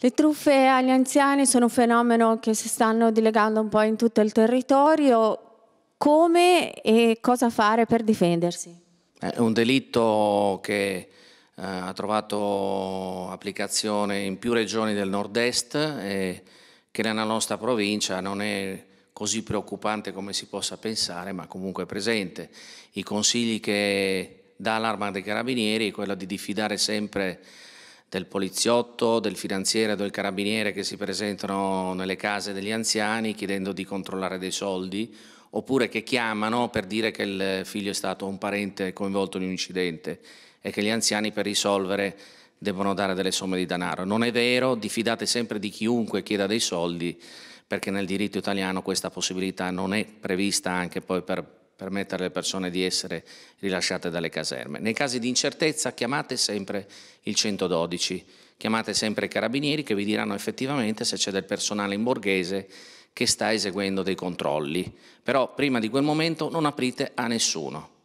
Le truffe agli anziani sono un fenomeno che si stanno dilegando un po' in tutto il territorio. Come e cosa fare per difendersi? È un delitto che eh, ha trovato applicazione in più regioni del nord-est e che nella nostra provincia non è così preoccupante come si possa pensare, ma comunque è presente. I consigli che dà l'Arma dei Carabinieri è quello di diffidare sempre del poliziotto, del finanziere, del carabiniere che si presentano nelle case degli anziani chiedendo di controllare dei soldi oppure che chiamano per dire che il figlio è stato un parente coinvolto in un incidente e che gli anziani per risolvere devono dare delle somme di denaro. Non è vero, diffidate sempre di chiunque chieda dei soldi perché nel diritto italiano questa possibilità non è prevista anche poi per permettere alle persone di essere rilasciate dalle caserme. Nei casi di incertezza chiamate sempre il 112, chiamate sempre i carabinieri che vi diranno effettivamente se c'è del personale in borghese che sta eseguendo dei controlli. Però prima di quel momento non aprite a nessuno.